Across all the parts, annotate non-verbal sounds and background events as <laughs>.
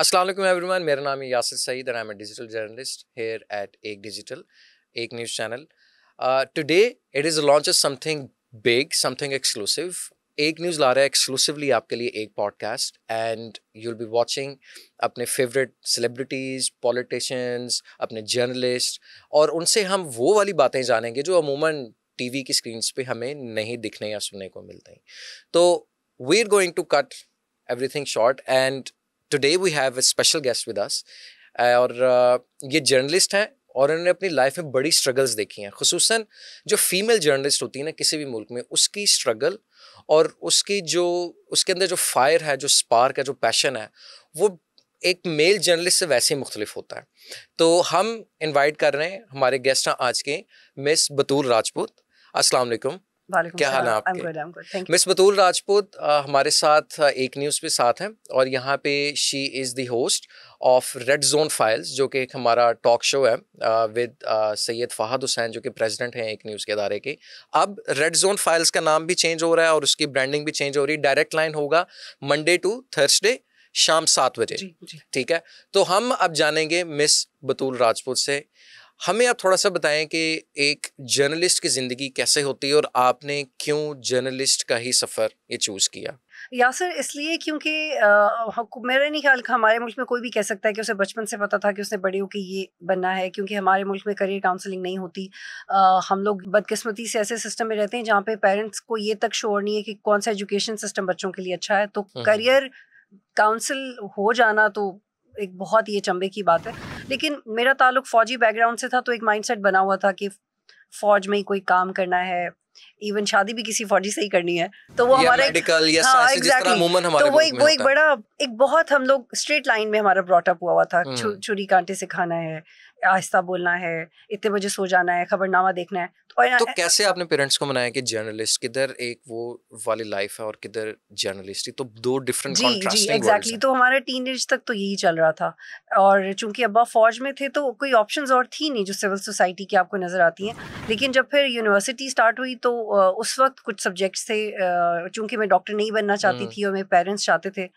Aslam everyone मेरा नाम है Yasir Saeed and I am a digital journalist here at एक डिजिटल एक news channel today it is launch something big something exclusive एक news ला रहा है एक्सक्लूसिवली आपके लिए एक podcast and you will be watching अपने फेवरेट सेलिब्रिटीज़ पॉलिटिशियंस अपने जर्नलिस्ट और उनसे हम वो वाली बातें जानेंगे जो अमूमन टीवी की स्क्रीनस पे हमें नहीं दिखने या सुनने को मिलते हैं तो we are going to cut everything short and today we have a special guest with us और uh, ये जर्नलिस्ट हैं और उन्होंने अपनी लाइफ में बड़ी स्ट्रगल्स देखी हैं खसूस जो फीमेल जर्नलिस्ट होती है ना किसी भी मुल्क में उसकी स्ट्रगल और उसकी जो उसके अंदर जो फायर है जो स्पार्क है जो पैशन है वो एक मेल जर्नलिस्ट से वैसे ही मुख्तलिफ होता है तो हम इनवाइट कर रहे हैं हमारे गेस्ट हैं आज के मिस बतूल राजपूत अस्सलाम वालेकुम क्या हाल है आपके मिस बतूल राजपूत हमारे साथ एक न्यूज़ पे साथ हैं और यहाँ पे she is the host of red zone files जो कि एक हमारा टॉक शो है विद सैयद फ़ाहद हुसैन जो कि प्रेसिडेंट हैं एक न्यूज़ के अदारे के अब रेड जोन फाइल्स का नाम भी चेंज हो रहा है और उसकी ब्रांडिंग भी चेंज हो रही है डायरेक्ट लाइन होगा मंडे टू थर्सडे शाम सात बजे ठीक है तो हम अब जानेंगे मिस बतूल राजपूत से हमें आप थोड़ा सा बताएं कि एक जर्नलिस्ट की ज़िंदगी कैसे होती है और आपने क्यों जर्नलिस्ट का ही सफ़र ये चूज़ किया या सर इसलिए क्योंकि मेरा नहीं ख्याल हमारे मुल्क में कोई भी कह सकता है कि उसे बचपन से पता था कि उसने बड़े होकर ये बनना है क्योंकि हमारे मुल्क में करियर काउंसलिंग नहीं होती आ, हम लोग बदकिस्मती से ऐसे सिस्टम में रहते हैं जहाँ पे पेरेंट्स को ये तक शोर नहीं है कि कौन सा एजुकेशन सिस्टम बच्चों के लिए अच्छा है तो करियर काउंसिल हो जाना तो एक बहुत ये चंबे की बात है लेकिन मेरा ताल्लुक फौजी बैकग्राउंड से था तो एक माइंडसेट बना हुआ था कि फौज में ही कोई काम करना है इवन शादी भी किसी फौजी से ही करनी है तो वो हमारा हाँ, तो वो एक बड़ा एक बहुत हम लोग स्ट्रेट लाइन में हमारा ब्रॉटअप हुआ हुआ था छुरी हम्म। कांटे से खाना है आहिस्ता बोलना है इतने बजे सो जाना है खबरनामा देखना है तो, तो कैसे आपने पेरेंट्स को मनाया कि जर्नलिस्ट किधर एक वो वाली लाइफ है और किधर जर्नलिस्ट तो दो डिफरेंट जी जी एग्जैक्टली exactly, तो हमारा टीन तक तो यही चल रहा था और चूंकि अब्बा फौज में थे तो कोई ऑप्शंस और थी नहीं जो सिविल सोसाइटी की आपको नजर आती है लेकिन जब फिर यूनिवर्सिटी स्टार्ट हुई तो उस वक्त कुछ सब्जेक्ट्स थे चूंकि मैं डॉक्टर नहीं बनना चाहती हम्म। थी और मेरे पेरेंट्स चाहते थे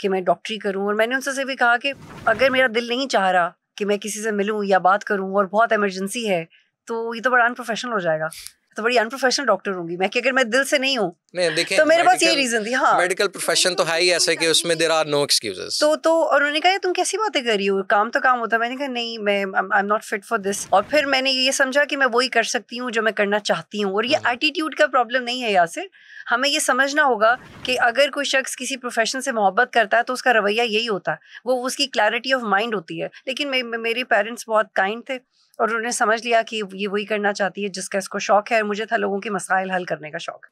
कि मैं डॉक्टरी करूं और मैंने उनसे से भी कहा कि अगर मेरा दिल नहीं चाह रहा कि मैं किसी से मिलूं या बात करूं और बहुत इमरजेंसी है तो ये तो बड़ा अनप्रोफेशनल हो जाएगा तो बड़ी अनप्रोफेशनल डॉक्टर होंगी मैं कि अगर मैं दिल से नहीं हूँ तो मेरे पास ये रीजन थी हाँ मेडिकल प्रोफेशन तो है ही ऐसे कि उसमें देर आर नो एक्सक्यूजेस तो तो और उन्होंने कहा तुम कैसी बातें कर रही हो काम तो काम होता मैंने कहा नहीं मैं I am not fit for this और फिर मैंने ये समझा कि मैं वही कर सकती हूँ जो मैं करना चाहती हूँ और ये एटीट्यूड हम्म। का प्रॉब्लम नहीं है यासिर हमें ये समझना होगा कि अगर कोई शख्स किसी प्रोफेशन से मोहब्बत करता है तो उसका रवैया यही होता है वो उसकी क्लैरिटी ऑफ माइंड होती है लेकिन मेरे पेरेंट्स बहुत काइंड थे और उन्होंने समझ लिया कि ये वही करना चाहती है जिसका इसको शौक है और मुझे था लोगों के मसाइल हल करने का शौक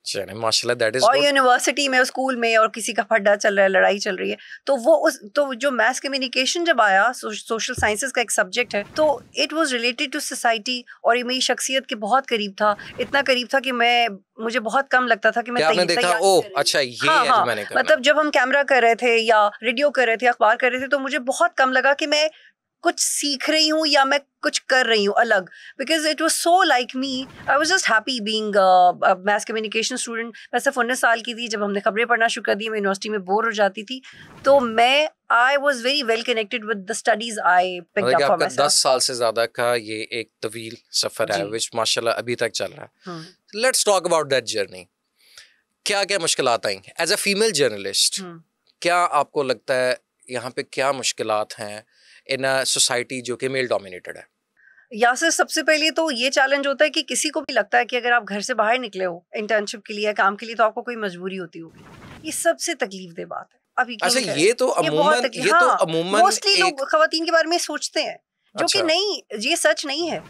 माशाल्लाह और यूनिवर्सिटी में और स्कूल में और किसी का फड्डा चल रहा है लड़ाई चल रही है तो वो उस तो जो मैथ कम्युनिकेशन जब आया सोशल साइंसेज का एक सब्जेक्ट है तो it was related to society और ये मेरी शख्सियत के बहुत करीब था इतना करीब था कि मैं मुझे बहुत कम लगता था कि मैं तैयार देखा ओ अच्छा ये हाँ, हाँ, मैंने मतलब जब हम कैमरा कर रहे थे या रेडियो कर रहे थे अखबार कर रहे थे तो मुझे बहुत कम लगा कि मैं कुछ सीख रही हूँ या मैं कुछ कर रही हूँ अलग because it was so like me I was just happy being math communication student मैं सिर्फ उन्नीस साल की थी जब हमने खबरें पढ़ना शुरू कर दी मैं यूनिवर्सिटी में बोर हो जाती थी तो मैं I was very well connected with the studies I दस साल से ज्यादा का ये एक तवील सफर है विच माशाल्लाह अभी तक चल रहा है let's talk about that journey क्या क्या मुश्किल आई एज ए फीमेल जर्नलिस्ट क्या आपको लगता है यहाँ पे क्या मुश्किल हैं इन अ सोसाइटी जो कि मेल डोमिनेटेड है या सर सबसे पहले तो ये चैलेंज होता है कि किसी को भी लगता है कि अगर आप घर से बाहर निकले हो इंटर्नशिप के लिए काम के लिए तो आपको कोई मजबूरी होती होगी ये सबसे तकलीफ दे बात है अभी अच्छा ये तो अमूमन ये, ये तो हाँ, अमूमन मोस्टली लोग खातन के बारे में सोचते हैं जो अच्छा। कि नहीं ये सच नहीं है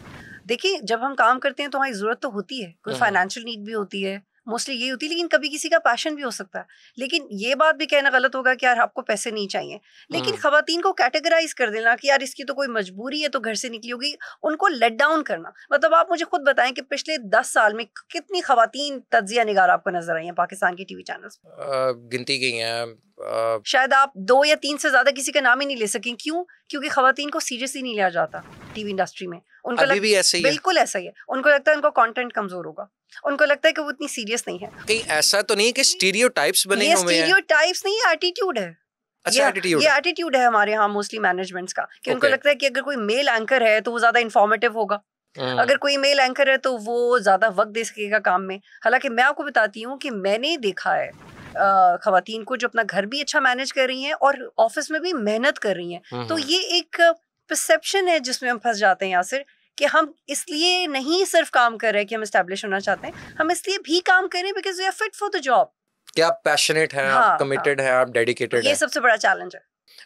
देखिए जब हम काम करते हैं तो हमारी जरूरत तो होती है कोई फाइनेंशियल हम्म। नीड भी होती है मोस्टली ये होती है लेकिन कभी किसी का पैशन भी हो सकता है लेकिन ये बात भी कहना गलत होगा कि यार आपको पैसे नहीं चाहिए लेकिन हाँ। खातन को कैटेगराइज कर देना कि यार इसकी तो कोई मजबूरी है तो घर से निकली होगी उनको लेट डाउन करना मतलब आप मुझे खुद बताएं कि पिछले दस साल में कितनी खातन तजिया निगार आपको नजर आई है पाकिस्तान के टीवी चैनल्स गिनती गई हैं आ, शायद आप दो या तीन से ज्यादा किसी का नाम ही नहीं ले सकें क्यों क्योंकि खातन को सीरियसली नहीं लिया जाता टीवी इंडस्ट्री में उनको अभी लग... भी ऐसे ही बिल्कुल ऐसा ही है उनको लगता है उनका कंटेंट कमजोर होगा उनको लगता है कि वो इतनी सीरियस नहीं है कहीं ऐसा तो नहीं है कि स्टीरियोटाइप्स बने हुए हैं नहीं एटीट्यूड है अच्छा, ये एटीट्यूड है हमारे यहाँ मोस्टली मैनेजमेंट्स का कि उनको लगता है कि अगर कोई मेल एंकर है तो वो ज्यादा इन्फॉर्मेटिव होगा हम्म। अगर कोई मेल एंकर है तो वो ज्यादा वक्त दे सकेगा काम में हालांकि मैं आपको बताती हूँ कि मैंने देखा है खातन को जो अपना घर भी अच्छा मैनेज कर रही हैं और ऑफिस में भी मेहनत कर रही हैं हम्म, तो हम्म। ये एक परसेप्शन है जिसमें हम फंस जाते हैं यासिर कि हम इसलिए नहीं सिर्फ काम कर रहे हैं कि हम इस्टेब्लिश होना चाहते हैं हम इसलिए भी काम कर रहे हैं because we are fit for the job क्या आप पैशनेट हैं हाँ, आप कमिटेड हाँ, हैं आप डेडिकेटेड ये सबसे बड़ा चैलेंज है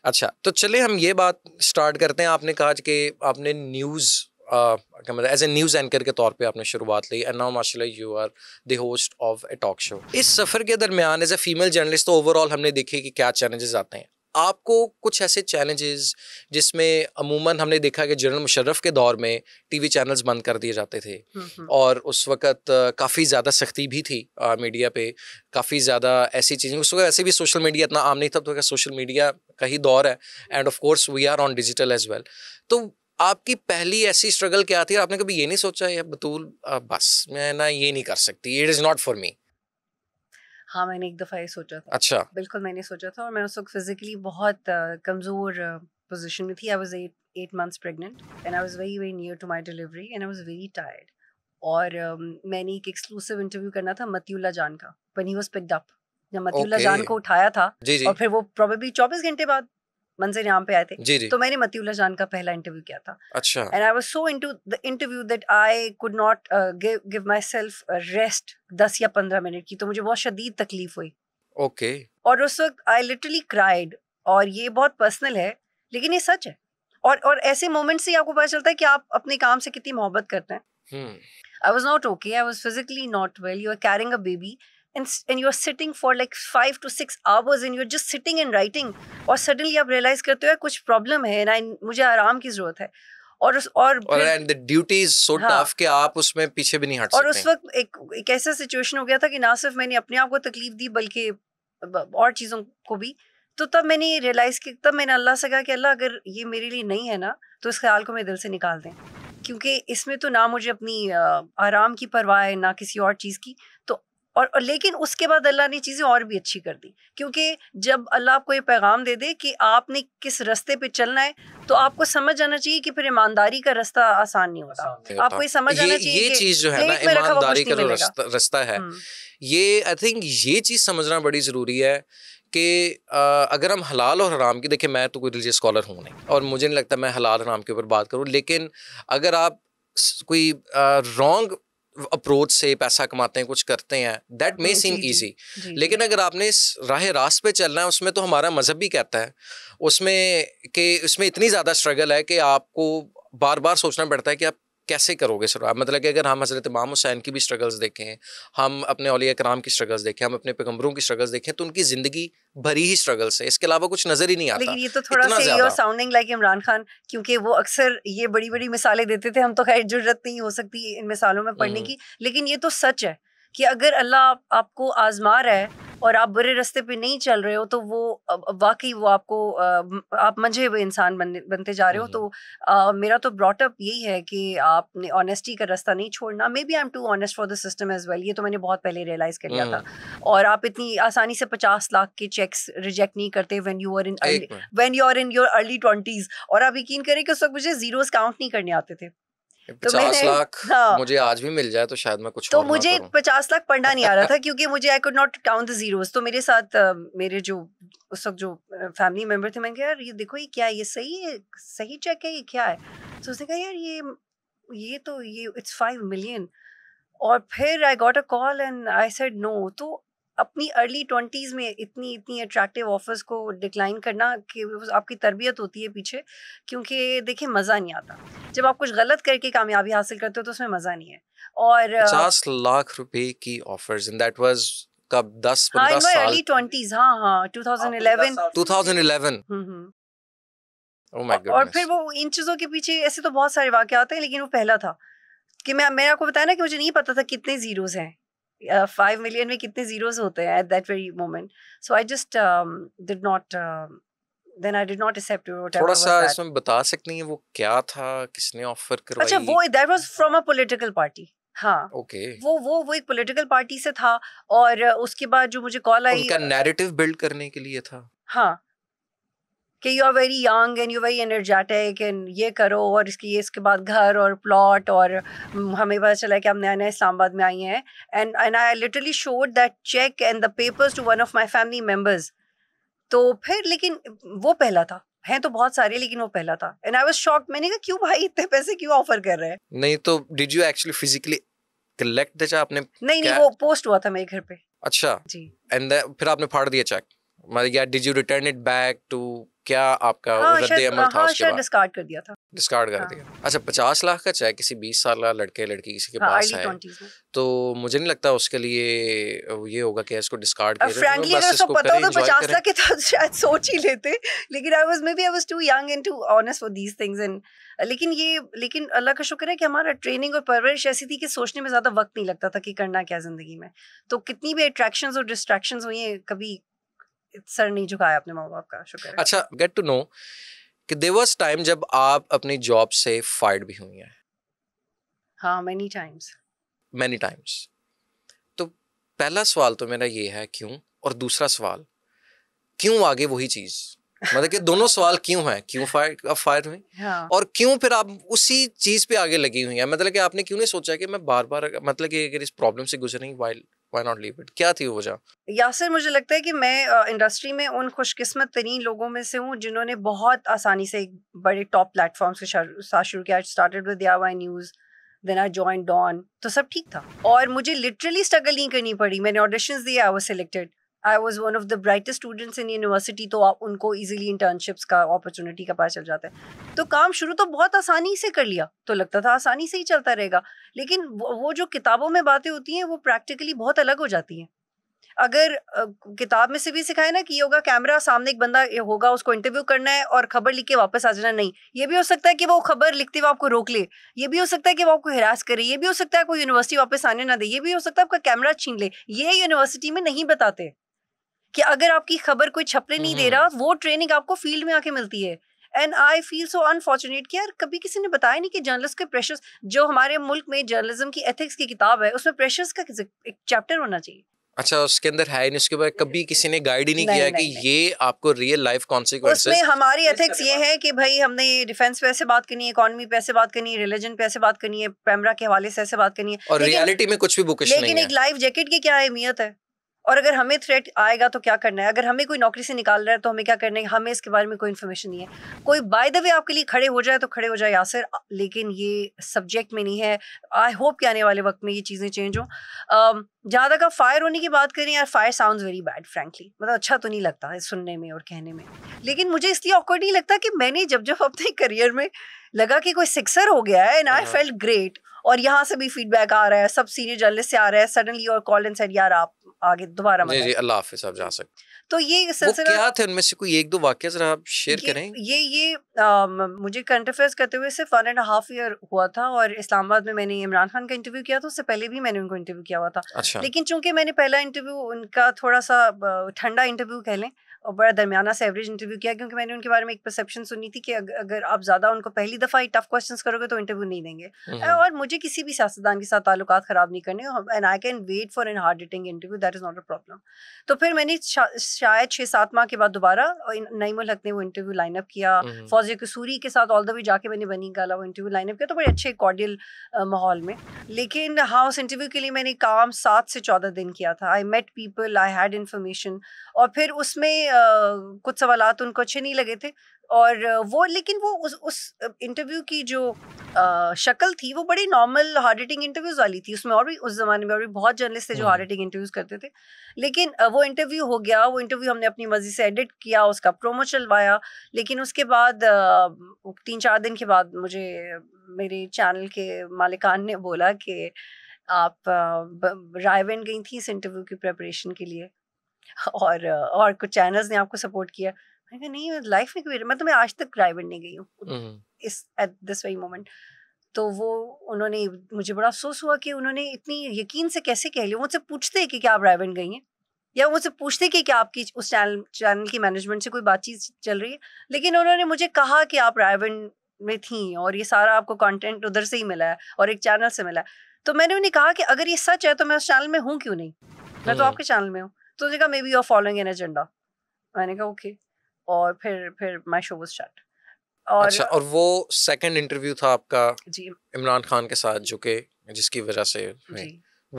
अच्छा तो चलिए हम ये बात स्टार्ट करते हैं आपने कहा कि आपने न्यूज़ क्या मतलब एज ए न्यूज़ एंकर के तौर पर आपने शुरुआत ली एंड नाउ माशा you are the host of a talk show इस सफ़र के दरमियान एज ए फीमेल जर्नलिस्ट तो ओवरऑल हमने देखी कि क्या चैलेंजेस आते हैं आपको कुछ ऐसे चैलेंजेस जिसमें अमूमन हमने देखा कि जनरल मुशर्रफ के दौर में टीवी चैनल्स बंद कर दिए जाते थे हम्म, हम्म। और उस वक्त काफ़ी ज़्यादा सख्ती भी थी आ, मीडिया पे काफ़ी ज़्यादा ऐसी चीज़ें उस वक्त ऐसे भी सोशल मीडिया इतना आम नहीं था तो सोशल मीडिया का ही दौर है and of course we are on digital age well तो आपकी पहली ऐसी स्ट्रगल क्या थी आपने कभी ये नहीं सोचा ये बतूल आ, बस मैं ना ये नहीं कर सकती it is not for me हाँ मैंने एक दफ़ा ये सोचा था अच्छा बिल्कुल मैंने सोचा था और मैं उस वक्त फिजिकली बहुत कमज़ोर पोजिशन में थी I was at eight months pregnant and I was very very near to my delivery and I was very tired और um, मैंने एक एक्सक्लूसिव इंटरव्यू करना था मतियुल्ला जान का वन ही वॉज पिकडअप जब मतियुल्ला okay. जान को उठाया था जी जी। और फिर वो प्रोबेबली चौबीस घंटे बाद मंजर यहाँ पे आए थे जी जी. तो मैंने मतीउल्ला जान का पहला इंटरव्यू किया था अच्छा and I was so into the interview that I could not give give myself rest दस या पंद्रह मिनट की तो मुझे बहुत शदीद तकलीफ हुई ओके okay. और उस वक्त आई लिटरली क्राइड और ये बहुत पर्सनल है लेकिन ये सच है और और ऐसे मोमेंट से आपको पता चलता है कि आप अपने काम से कितनी मोहब्बत करते हैं I was not okay I was physically not well you are carrying a baby and and you are sitting for like five to six hours and you're just sitting and writing or suddenly you realize करते हो कुछ problem है and I, मुझे आराम की जरूरत है और उस और और and the duty is so tough कि आप उसमें पीछे भी नहीं हट सकते और उस वक्त एक एक ऐसा सिचुएशन हो गया था कि ना सिर्फ मैंने अपने आप को तकलीफ दी बल्कि और चीज़ों को भी तो तब मैंने रियलाइज़ कि तब मैंने अल्लाह से कहा कि अल्लाह अगर ये मेरे लिए नहीं है ना तो इस ख्याल को मेरे दिल से निकाल दें क्योंकि इसमें तो ना मुझे अपनी आराम की परवाह है ना किसी और चीज़ की तो और, और लेकिन उसके बाद अल्लाह ने चीज़ें और भी अच्छी कर दी क्योंकि जब अल्लाह आपको ये पैगाम दे दे कि आपने किस रास्ते पे चलना है तो आपको समझ आना चाहिए कि फिर ईमानदारी का रास्ता आसान नहीं होता आपको ये समझ आना चाहिए ये चीज़ जो है ना ईमानदारी का रास्ता है हम्म। ये आई थिंक ये चीज़ समझना बड़ी ज़रूरी है कि अगर हम हलाल और हराम की देखिए मैं तो कोई रिलीजियस स्कॉलर हूँ नहीं और मुझे नहीं लगता मैं हलाल हराम के ऊपर बात करूँ लेकिन अगर आप कोई रॉन्ग अप्रोच से पैसा कमाते हैं कुछ करते हैं दैट मे सीम ईजी लेकिन अगर आपने इस राह रास्त पे चलना है उसमें तो हमारा मज़हब भी कहता है उसमें कि उसमें इतनी ज़्यादा स्ट्रगल है कि आपको बार बार सोचना पड़ता है कि आप कैसे करोगे सर आप मतलब कि अगर हम हज़रत इमाम हुसैन की भी स्ट्रगल्स देखें हम अपने अलिया कराम की स्ट्रगल्स देखें हम अपने पैगम्बरों की स्ट्रगल्स देखें तो उनकी ज़िंदगी भरी ही स्ट्रगल है इसके अलावा कुछ नजर ही नहीं आता लेकिन ये तो थोड़ा साउंडिंग लाइक इमरान खान क्योंकि वो अक्सर ये बड़ी बड़ी मिसालें देते थे हम तो खैर जरूरत नहीं हो सकती इन मिसालों में पढ़ने हम्म। की लेकिन ये तो सच है कि अगर अल्लाह आपको आजमा रहा है और आप बुरे रास्ते पे नहीं चल रहे हो तो वो वाकई वो आपको आप मंझे हुए इंसान बन, बनते जा रहे हो तो आ, मेरा तो ब्रॉटअप यही है कि आपने ऑनेस्टी का रास्ता नहीं छोड़ना maybe I am too honest for the system as well ये तो मैंने बहुत पहले रियलाइज कर लिया था और आप इतनी आसानी से पचास लाख के चेक्स रिजेक्ट नहीं करते when you are in when you are in your early twenties और आप यकीन करें कि उस वक्त मुझे जीरोज काउंट नहीं करने आते थे तो पचास लाख हाँ, मुझे आज भी मिल जाए तो शायद मैं कुछ तो मुझे पचास लाख पढ़ना नहीं आ रहा <laughs> था क्योंकि मुझे I could not count the zeros तो मेरे साथ मेरे जो उस वक्त जो फैमिली मेम्बर थे मैंने कहा यार ये देखो ये क्या है ये सही है सही चेक है ये क्या है तो उसने कहा यार ये ये तो ये इट्स फाइव मिलियन और फिर I got a call and I said no तो अपनी अर्ली ट्वेंटीज़ में इतनी इतनी अट्रैक्टिव ऑफर्स को डिक्लाइन करना कि आपकी तरबियत होती है पीछे क्योंकि देखिए मज़ा नहीं आता जब आप कुछ गलत करके कामयाबी हासिल करते हो तो उसमें मज़ा नहीं है और पचास लाख रुपए की ऑफर्स इन दैट वाज कब दस हाँ, पंद्रह साल अर्ली ट्वेंटीज हाँ हाँ टू थाउजेंड इलेवन और फिर वो इन चीज़ों के पीछे ऐसे तो बहुत सारे वाक्य आते हैं लेकिन वो पहला था कि मैं मैंने आपको बताया ना कि मुझे नहीं पता था कितने जीरोज हैं फाइव मिलियन में कितने जीरोस होते हैं at that very moment so I just did not then I did not accept it. थोड़ा सा इसमें बता सकती हैं वो क्या था किसने ऑफर अच्छा, करवाई अच्छा वो that was from a political party हाँ okay. वो वो वो एक पॉलिटिकल पार्टी से था और उसके बाद जो मुझे कॉल आई उनका नैरेटिव बिल्ड करने के लिए था हाँ कि you are very young and you very energetic and ये करो और इसकी इसके बाद घर और प्लॉट और हम्म, हमें पता चला कि हम नया नया इस्लामाबाद में आई हैं and and I literally showed that cheque and the papers to one of my family members तो फिर लेकिन वो पहला था हैं तो बहुत सारे लेकिन वो पहला था एंड आई वाज शॉक मैंने कहा क्यों भाई इतने पैसे क्यों ऑफर कर रहे हैं नहीं तो did you actually physically collect the cheque आपने नहीं नहीं वो पोस्ट हुआ था मेरे घर पे अच्छा जी एंड फिर आपने फाड़ दिया चेक मतलब या did you return it back to क्या आपका हाँ, हाँ, था उसके बाद डिस्कार्ड कर दिया था डिस्कार्ड कर हाँ। दिया अच्छा पचास लाख का चाहे किसी बीस साल लड़के लड़की किसी के हाँ, पास है तो मुझे नहीं लगता उसके लिए ये होगा कि इसको डिस्कार्ड कर अगर पता पचास लाख के तो <laughs> शायद सोच ही लेते लेकिन I was maybe I was too young and too honest for things and लेकिन ये लेकिन अल्लाह का शुक्र है कि हमारा ट्रेनिंग और परवरिश ऐसी थी कि सोचने में ज़्यादा वक्त नहीं लगता था कि करना क्या ज़िंदगी में तो कितनी भी अट्रैक्शन और डिस्ट्रैक्शन हुई है कभी सर नहीं झुकाया अपने माँ बाप का शुक्र अच्छा गेट टू नो कि देर वॉज टाइम जब आप अपनी जॉब से फायर्ड भी हुई हैं हाँ मैनी टाइम्स मैनी टाइम्स तो पहला सवाल तो मेरा ये है क्यों और दूसरा सवाल क्यों आगे वही चीज मतलब कि दोनों सवाल क्यों हैं क्यों फायर अब फायर हुई हाँ. और क्यों फिर आप उसी चीज पे आगे लगी हुई हैं मतलब कि आपने क्यों नहीं सोचा कि मैं बार बार मतलब कि अगर इस प्रॉब्लम से गुजर रही while Why not leave it? क्या थी वजह यासर मुझे लगता है कि मैं इंडस्ट्री में उन खुशकिस्मत तरीन लोगों में से हूँ जिन्होंने बहुत आसानी से एक बड़े टॉप प्लेटफॉर्म के साथ शुरू किया started with news then I join Dawn तो सब ठीक था और मुझे लिटरली स्ट्रगल नहीं करनी पड़ी मैंने ऑडिशन दिए I was selected I was one of the brightest students in university तो आप उनको ईजिली इंटर्नशिप्स का अपॉर्चुनिटी का पास चल जाता है तो काम शुरू तो बहुत आसानी से कर लिया तो लगता था आसानी से ही चलता रहेगा लेकिन वो जो किताबों में बातें होती हैं वो प्रैक्टिकली बहुत अलग हो जाती हैं अगर किताब में से भी सिखाए ना कि होगा कैमरा सामने एक बंदा होगा उसको इंटरव्यू करना है और खबर लिख के वापस आ जाना नहीं ये भी हो सकता है कि वो खबर लिखते हुए आपको रोक ले ये भी हो सकता है कि वो आपको हिरास करे ये भी हो सकता है कोई यूनिवर्सिटी वापस आने ना दे ये भी हो सकता है आपका कैमरा छीन ले ये यूनिवर्सिटी में नहीं बताते कि अगर आपकी खबर कोई छपने नहीं दे रहा हम्म। वो ट्रेनिंग आपको फील्ड में आके मिलती है and I feel so unfortunate कि यार कभी किसी ने बताया नहीं कि जर्नलिस्ट के प्रेशर्स जो हमारे मुल्क में जर्नलिज्म की एथिक्स की किताब है उसमें प्रेशर्स का एक चैप्टर होना चाहिए अच्छा उसके अंदर है नहीं उसके बाद कभी किसी ने गाइड ही नहीं, नहीं किया नहीं, कि नहीं, ये आपको रियल लाइफ कॉन्सिक्वेंसेस उसमें हमारी एथिक्स ये है कि भाई हमने डिफेंस पे ऐसे बात करनी है इकोनॉमी पे ऐसे बात करनी है रिलीजन पे ऐसे बात करनी है पैमरा के हवाले से ऐसे बात करनी है और रियलिटी में कुछ भी बुकिश नहीं लेकिन एक लाइफ जैकेट की क्या अहमियत है और अगर हमें थ्रेट आएगा तो क्या करना है अगर हमें कोई नौकरी से निकाल रहा है तो हमें क्या करना है हमें इसके बारे में कोई इन्फॉर्मेशन नहीं है कोई बाय द वे आपके लिए खड़े हो जाए तो खड़े हो जाए यासर लेकिन ये सब्जेक्ट में नहीं है आई होप कि आने वाले वक्त में ये चीज़ें चेंज हों जहाँ तक आप फायर होने की बात करें यार fire sound very bad frankly मतलब अच्छा तो नहीं लगता है सुनने में और कहने में लेकिन मुझे इसलिए ऑकवर्ड नहीं लगता कि मैंने जब जब अपने करियर में लगा कि कोई सिक्सर हो गया है एंड आई फेल्ट ग्रेट और यहाँ से भी फीडबैक आ रहा है सब सीनियर जर्नलिस्ट से आ रहा है सडनली और कॉल एंड सेड यार आप आगे दोबारा मत जी जी अल्लाह हाफिज आप जा सकते तो ये सिलसिला क्या थे उनमें से कोई एक दो वाक्य जरा आप शेयर करें ये ये आ, मुझे करंट अफेयर्स करते हुए सिर्फ वन एंड हाफ ईयर हुआ था और इस्लामाबाद में मैंने इमरान खान का इंटरव्यू किया था उससे पहले भी मैंने उनको इंटरव्यू किया हुआ था अच्छा। लेकिन चूंकि मैंने पहला इंटरव्यू उनका थोड़ा सा ठंडा इंटरव्यू कह लें और बड़ा दरमियाना से एवरेज इंटरव्यू किया क्योंकि मैंने उनके बारे में एक परसेप्शन सुनी थी कि अगर आप ज़्यादा उनको पहली दफ़ा ही टफ क्वेश्चन करोगे तो इंटरव्यू नहीं देंगे नहीं। हम्म। और मुझे किसी भी सियासतदान के साथ ताल्लुक ख़राब नहीं करने and I can wait for an hard interview that is not a problem तो फिर मैंने शायद छः सात माह के बाद दोबारा नईम हक ने वो इंटरव्यू लाइनअप किया हम्म, हम्म। फौजी कसूरी के साथ ऑल द वे जाके मैंने बनी गाला वो इंटरव्यू लाइनअप किया तो बड़े अच्छे कॉर्डियल माहौल में लेकिन हाँ उस इंटरव्यू के लिए मैंने काम सात से चौदह दिन किया था I met people I had information और फिर उसमें कुछ सवाल उनको अच्छे नहीं लगे थे और वो लेकिन वो उस उस इंटरव्यू की जो शक्ल थी वो बड़ी नॉर्मल हार्ड एटिंग इंटरव्यूज वाली थी उसमें और भी उस जमाने में और भी बहुत जर्नलिस्ट थे जो हार्ड एटिंग इंटरव्यूज करते थे लेकिन वो इंटरव्यू हो गया वो इंटरव्यू हमने अपनी मर्जी से एडिट किया उसका प्रोमो चलवाया लेकिन उसके बाद तीन चार दिन के बाद मुझे मेरे चैनल के मालिकान ने बोला कि आप रायवेंड गई थी इस इंटरव्यू की प्रेपरेशन के लिए और और कुछ चैनल्स ने आपको सपोर्ट किया मैं कहा नहीं लाइफ में कभी मतलब मैं आज तक प्राइवेट नहीं गई हूँ हम्म, हम्म। इस एट दिस वेरी मोमेंट तो वो उन्होंने मुझे बड़ा अफसोस हुआ कि उन्होंने इतनी यकीन से कैसे कह लिया मुझसे पूछते कि क्या आप ड्राइवर गई हैं या मुझसे पूछते कि क्या आपकी उस चैनल चैनल की मैनेजमेंट से कोई बातचीत चल रही है लेकिन उन्होंने मुझे कहा कि आप रायवन में थी और ये सारा आपको कंटेंट उधर से ही मिला है और एक चैनल से मिला है तो मैंने उन्हें कहा कि अगर ये सच है तो मैं उस चैनल में हूँ क्यों नहीं मैं तो हम्म। आपके चैनल में हूँ तो उन्होंने कहा maybe you are following an agenda मैंने कहा ओके okay. और फिर फिर माई शो वाज शट और अच्छा और वो सेकंड इंटरव्यू था आपका जी इमरान खान के साथ जो के जिसकी वजह से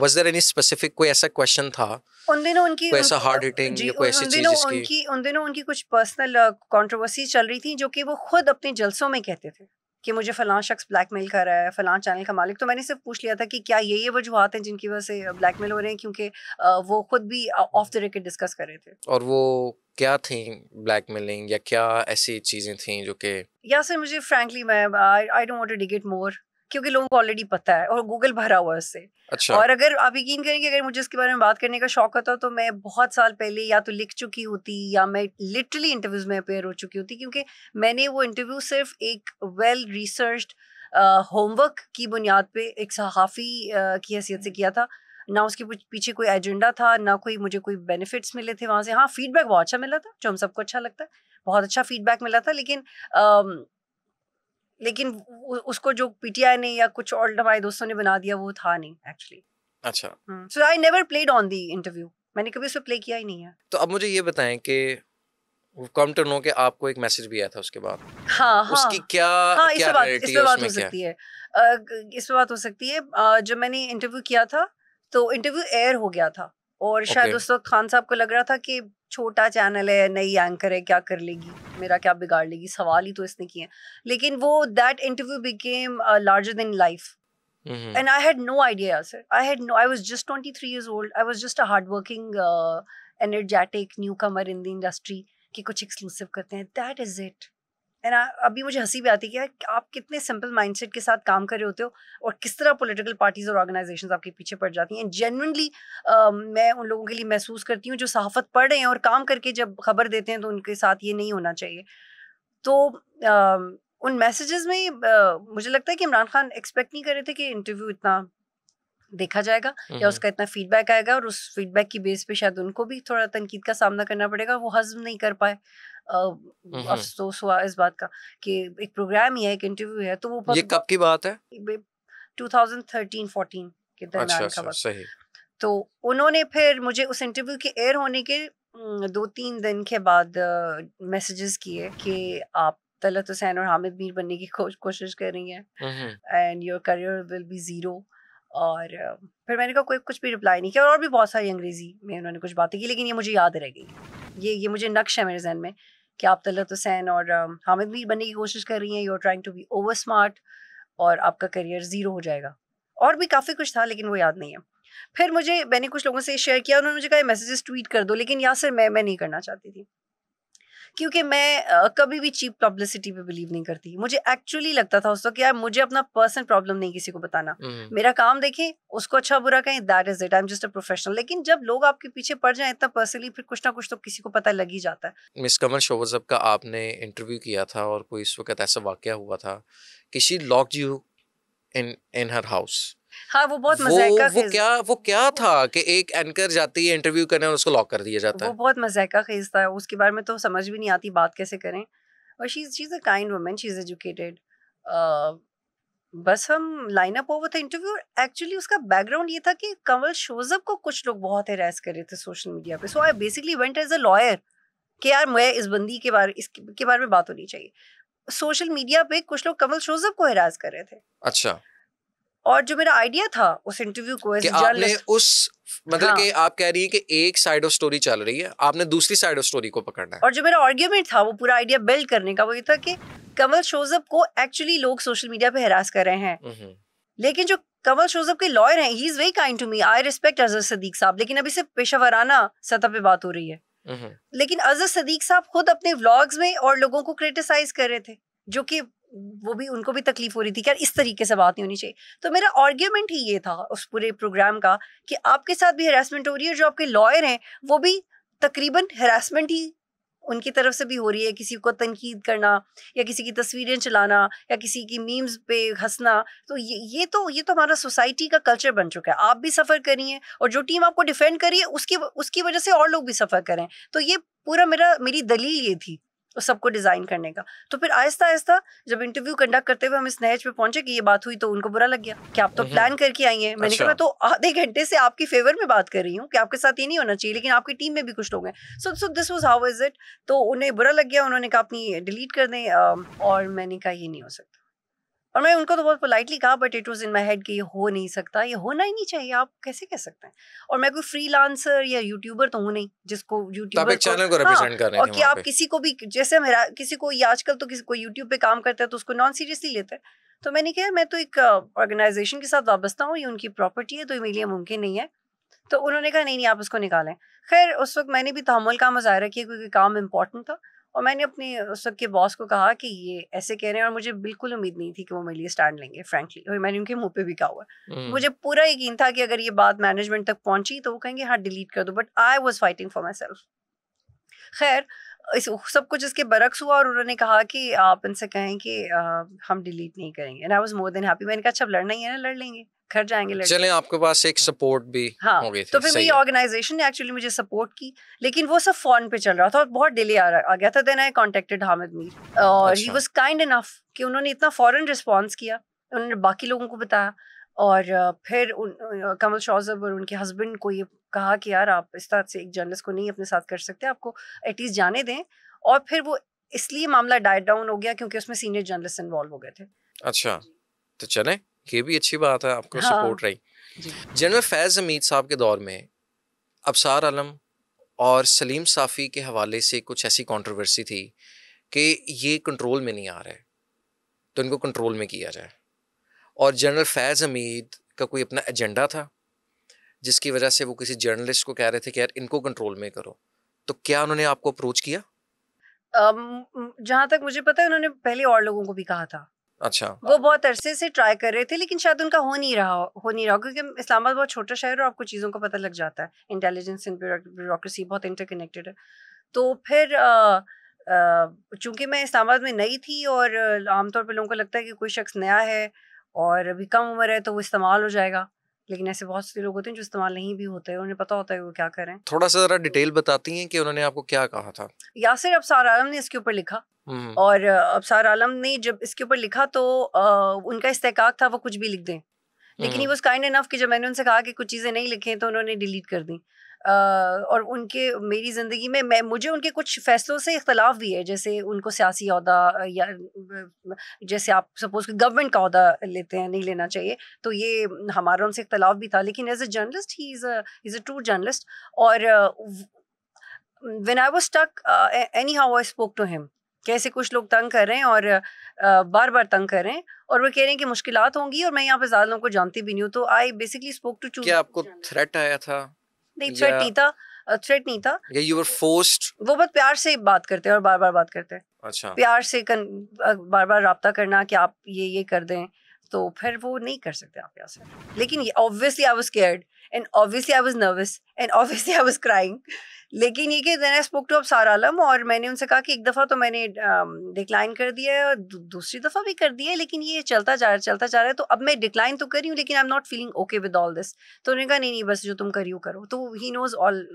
वाज देयर एनी स्पेसिफिक कोई ऐसा क्वेश्चन था उन दिनों उनकी कोई ऐसा हार्ड हिटिंग या कोई ऐसी चीज जिसकी उनकी उन दिनों उनकी कुछ पर्सनल कंट्रोवर्सी uh, चल रही थी जो कि वो खुद अपने जलसों में कहते थे कि मुझे फलां शख्स ब्लैकमेल कर रहा है फलां चैनल का मालिक तो मैंने सिर्फ पूछ लिया था कि क्या ये ये वजूहत हैं जिनकी वजह से ब्लैकमेल uh, हो रहे हैं क्योंकि uh, वो खुद भी ऑफ द रिकॉर्ड डिस्कस कर रहे थे और वो क्या थी ब्लैकमेलिंग या क्या ऐसी चीज़ें थी जो कि या सर मुझे फ्रेंकली मैं I don't want to dig it more क्योंकि लोगों को ऑलरेडी पता है और गूगल भरा हुआ है उससे अच्छा। और अगर आप यकीन करें कि अगर मुझे इसके बारे में बात करने का शौक होता तो मैं बहुत साल पहले या तो लिख चुकी होती या मैं लिटरली इंटरव्यूज में अपेयर हो चुकी होती क्योंकि मैंने वो इंटरव्यू सिर्फ एक वेल रिसर्च होमवर्क की बुनियाद पे एक सहाफ़ी uh, की हैसियत से किया था ना उसके पीछे कोई एजेंडा था ना कोई मुझे कोई बेनिफिट्स मिले थे वहाँ से हाँ फीडबैक बहुत अच्छा मिला था जो हम सबको अच्छा लगता है बहुत अच्छा फीडबैक मिला था लेकिन आम, लेकिन उसको जो पीटीआई ने या कुछ और हमारे दोस्तों ने बना दिया वो था नहीं एक्चुअली अच्छा so I never played on the interview मैंने कभी उसमें प्ले किया ही नहीं है तो अब मुझे ये बताएं कि कम टू नो कि आपको एक मैसेज भी आया था उसके बाद हाँ हाँ उसकी क्या हाँ, क्या इस बात, इस बात हो सकती है, इस बात हो सकती है जब मैंने इंटरव्यू किया था तो इंटरव्यू एयर हो गया था और okay. शायद उस वक्त खान साहब को लग रहा था कि छोटा चैनल है नई एंकर है क्या कर लेगी मेरा क्या बिगाड़ लेगी सवाल ही तो इसने किए लेकिन वो that interview became larger than life and I had no idea sir I had no I was just 23 years old I was just a hard working energetic newcomer in the industry कि कुछ exclusive करते हैं that is it and अभी मुझे हंसी भी आती है कि आप कितने सिंपल माइंडसेट के साथ काम कर रहे होते हो और किस तरह पॉलिटिकल पार्टीज और ऑर्गेनाइजेशन आपके पीछे पड़ जाती हैं जेनवनली uh, मैं उन लोगों के लिए महसूस करती हूँ जो सहाफत पढ़ रहे हैं और काम करके जब खबर देते हैं तो उनके साथ ये नहीं होना चाहिए तो uh, उन मैसेजेस में uh, मुझे लगता है कि इमरान खान एक्सपेक्ट नहीं कर रहे थे कि इंटरव्यू इतना देखा जाएगा या उसका इतना फीडबैक आएगा और उस फीडबैक की बेस पे शायद उनको भी थोड़ा तनकीद का सामना करना पड़ेगा वो हजम नहीं कर पाए अफसोस हुआ इस बात का कि एक प्रोग्राम ही है एक इंटरव्यू है तो वो ये कब की बात है 2013-14 के अच्छा, दरमियान का वक्त अच्छा, तो उन्होंने फिर मुझे उस इंटरव्यू के एयर होने के दो तीन दिन के बाद मैसेजेस किए कि आप तलत हुसैन और हामिद मीर बनने की कोशिश कर रही हैं and your career will be zero और फिर मैंने कहा कोई कुछ भी रिप्लाई नहीं किया और भी बहुत सारी अंग्रेज़ी में उन्होंने कुछ बातें की लेकिन ये मुझे याद रह गई ये ये मुझे नक्श है मेरे जहन में कि आप तलत हुसैन और हामिद भी बनने की कोशिश कर रही हैं you are trying to be over smart और आपका करियर ज़ीरो हो जाएगा और भी काफ़ी कुछ था लेकिन वो याद नहीं है फिर मुझे मैंने कुछ लोगों से शेयर किया उन्होंने मुझे कहा मैसेजेस ट्वीट कर दो लेकिन या सर मैं मैं नहीं करना चाहती थी क्योंकि मैं कभी भी चीप पब्लिसिटी पे बिलीव नहीं करती मुझे एक्चुअली लगता था उस वक्त यार मुझे अपना पर्सनल प्रॉब्लम नहीं किसी को बताना mm. मेरा काम देखें उसको अच्छा बुरा कहें that is it I am just a professional लेकिन जब लोग आपके पीछे पड़ जाए इतना पर्सनली फिर कुछ ना कुछ तो किसी को पता लग ही जाता है मिस कमल शोवजब का आपने इंटरव्यू किया था और कोई इस वक्त ऐसा वाक्य हुआ था किसी lock you in in her house हाँ वो बहुत का वो क्या वो क्या था कि एक एंकर जाती है इंटरव्यू करने और उसको लॉक कर दिया जाता है वो बहुत मजाका खेज था उसके बारे में तो समझ भी नहीं आती बात कैसे करें और she is is a kind women she is educated बस हम लाइन अप हुआ था इंटरव्यू एक्चुअली उसका बैकग्राउंड ये था कि कंवल शोजब को कुछ लोग बहुत हेरास कर रहे थे सोशल मीडिया पे so I basically went as a lawyer कि यार मैं इस बंदी के बारे इसके बारे में बात होनी चाहिए सोशल मीडिया पे कुछ लोग कंवल शोजब को हेरास कर रहे थे अच्छा और जो मेरा आइडिया था उस इंटरव्यू को कि आपने उस मतलब हाँ। कि आप कह रही है कि एक साइड ऑफ स्टोरी चल रही है आपने दूसरी साइड ऑफ स्टोरी को पकड़ना है और जो मेरा आर्ग्यूमेंट था वो पूरा आइडिया बिल्ड करने का वो ये था कि कमल शोजअप को एक्चुअली लोग सोशल मीडिया पे हरास कर रहे हैं हम्म, हम्म। लेकिन जो कमल शोजअप के लॉयर हैं he is very kind to me I respect Azhar Siddique साहब लेकिन अभी सिर्फ पेशावराना सतह पे बात हो रही है हम्म, लेकिन अजहर सदीक साहब खुद अपने व्लॉग्स में और लोगों को क्रिटिसाइज कर रहे थे जो कि वो भी उनको भी तकलीफ हो रही थी कि यार इस तरीके से बात नहीं होनी चाहिए तो मेरा आर्ग्यूमेंट ही ये था उस पूरे प्रोग्राम का कि आपके साथ भी हरासमेंट हो रही है जो आपके लॉयर हैं वो भी तकरीबन हरासमेंट ही उनकी तरफ से भी हो रही है किसी को तनकीद करना या किसी की तस्वीरें चलाना या किसी की मीम्स पे हंसना तो ये ये तो ये तो हमारा सोसाइटी का कल्चर बन चुका है आप भी सफ़र करिए और जो टीम आपको डिफेंड करिए उसकी उसकी वजह से और लोग भी सफ़र करें तो ये पूरा मेरा मेरी दलील ये थी उस सबको डिज़ाइन करने का तो फिर आहिस्ता आहिस्ता जब इंटरव्यू कंडक्ट करते हुए हम इस नहज पे पहुंचे कि ये बात हुई तो उनको बुरा लग गया कि आप तो प्लान हम्म, करके आई हैं मैंने कहा अच्छा। तो आधे घंटे से आपकी फेवर में बात कर रही हूँ कि आपके साथ ये नहीं होना चाहिए लेकिन आपकी टीम में भी कुछ लोग हैं so so this was how is it तो उन्हें बुरा लग गया उन्होंने कहा अपनी डिलीट कर दें और मैंने कहा ये नहीं हो सकता और मैं उनको तो बहुत पोलाइटली कहा but it was in my head कि ये हो नहीं सकता ये होना ही नहीं चाहिए आप कैसे कह सकते हैं और मैं कोई फ्री लांसर या यूट्यूबर तो हूँ नहीं जिसको यूट्यूबर चैनल को रिप्रेजेंट कर रहे हैं और कि आप किसी को भी जैसे मेरा किसी को ये आजकल तो किसी को यूट्यूब पे काम करता है तो उसको नॉन सीरियसली लेते हैं तो मैंने कहा मैं तो एक ऑर्गेनाइजेशन के साथ वाबस्ता हूँ ये उनकी प्रॉपर्टी है तो मेरे लिए मुमकिन नहीं है तो उन्होंने कहा नहीं नहीं आप उसको निकालें खैर उस वक्त मैंने भी तहमुल का मजाहरा किया क्योंकि काम इम्पोर्टेंट था और मैंने अपने उस वक्त के बॉस को कहा कि ये ऐसे कह रहे हैं और मुझे बिल्कुल उम्मीद नहीं थी कि वो मेरे लिए स्टैंड लेंगे फ्रेंकली और मैंने उनके मुंह पे भी कहा हुआ मुझे पूरा यकीन था कि अगर ये बात मैनेजमेंट तक पहुंची तो वो कहेंगे हाँ डिलीट कर दो but I was fighting for myself खैर इस सब कुछ इसके बरक्स हुआ और उन्होंने कहा कि आप इनसे कहें कि आ, हम डिलीट नहीं करेंगे and I was more than happy मैंने कहा अच्छा लड़ना ही है ना लड़ लेंगे घर जाएंगे लड़ चले आपके पास एक सपोर्ट भी हाँ हो गई तो फिर मेरी ऑर्गेनाइजेशन ने एक्चुअली मुझे सपोर्ट की लेकिन वो सब फोन पे चल रहा था और बहुत डिले आ, आ गया था then I contacted Hamid Mir और ही वॉज काइंड इनफ कि उन्होंने इतना फॉरन रिस्पॉन्स किया उन्होंने बाकी लोगों को बताया और फिर कमल शौजब और उनके हस्बैंड को ये कहा कि यार आप इस तरह से एक जर्नलिस्ट को नहीं अपने साथ कर सकते आपको एटलीस्ट जाने दें और फिर वो इसलिए मामला डाइट डाउन हो गया क्योंकि उसमें सीनियर जर्नलिस्ट इन्वॉल्व हो गए थे अच्छा तो चले ये भी अच्छी बात है आपको हाँ, सपोर्ट रही जनरल फैज हमीद साहब के दौर में अबसार आलम और सलीम साफ़ी के हवाले से कुछ ऐसी कंट्रोवर्सी थी कि ये कंट्रोल में नहीं आ रहे तो इनको कंट्रोल में किया जाए और जनरल फैज़ हमीद का कोई अपना एजेंडा था जिसकी वजह से वो किसी जर्नलिस्ट को कह रहे थे कि यार इनको कंट्रोल में करो तो क्या उन्होंने आपको अप्रोच किया um, जहाँ तक मुझे पता है उन्होंने पहले और लोगों को भी कहा था अच्छा वो बहुत अरसे से ट्राई कर रहे थे लेकिन शायद उनका हो नहीं रहा हो नहीं रहा क्योंकि इस्लामाबाद बहुत छोटा शहर है आपको चीज़ों का पता लग जाता है इंटेलिजेंस एंड ब्यूरोक्रेसी बहुत इंटरकनेक्टेड है तो फिर चूंकि मैं इस्लामाबाद में नई थी और आमतौर पर लोगों को लगता है कि कोई शख्स नया है और अभी कम उम्र है तो वो इस्तेमाल हो जाएगा लेकिन ऐसे बहुत से लोग होते हैं जो इस्तेमाल नहीं भी होते उन्हें पता होता है वो क्या करें थोड़ा सा जरा डिटेल बताती हैं कि उन्होंने आपको क्या कहा था यासिर अबसार आलम ने इसके ऊपर लिखा हम्म। और अबसार आलम ने जब इसके ऊपर लिखा तो आ, उनका इस्तेकाक था वो कुछ भी लिख दें लेकिन hmm. He was kind enough कि जब मैंने उनसे कहा कि कुछ चीज़ें नहीं लिखें तो उन्होंने डिलीट कर दी और उनके मेरी ज़िंदगी में मैं मुझे उनके कुछ फ़ैसलों से इख्तलाफ भी है जैसे उनको सियासी अहदा या जैसे आप सपोज गवर्नमेंट का अहदा लेते हैं नहीं लेना चाहिए तो ये हमारा उनसे इख्तलाफ भी था लेकिन as a journalist he is is a true journalist और when I was stuck anyhow I spoke to him कैसे कुछ लोग तंग कर रहे हैं और बार बार तंग कर रहे हैं और वो कह रहे हैं कि मुश्किल होंगी और मैं यहाँ पे ज़्यादा लोगों को जानती भी नहीं हूँ तो आई बेसिकली स्पोक टू चूज क्या आपको थ्रेट आया था नहीं थ्रेट नहीं था थ्रेट नहीं था yeah, you were forced. वो बहुत प्यार से बात करते हैं और बार बार बात करते हैं अच्छा प्यार से कन, बार बार रब्ता करना कि आप ये ये कर दें तो फिर वो नहीं कर सकते आप यहाँ से लेकिन obviously I was scared and obviously I was nervous and obviously I was crying लेकिन ये कि देन आई स्पोक टू अब सार आलम और मैंने उनसे कहा कि एक दफ़ा तो मैंने डिक्लाइन कर दिया है और दूसरी दफ़ा भी कर दिया है लेकिन ये चलता जा रहा है चलता जा रहा है तो अब मैं डिक्लाइन तो कर रही हूँ लेकिन I am not feeling okay with all this तो उन्होंने कहा नहीं नहीं बस जो तुम करियो करो तो he knows all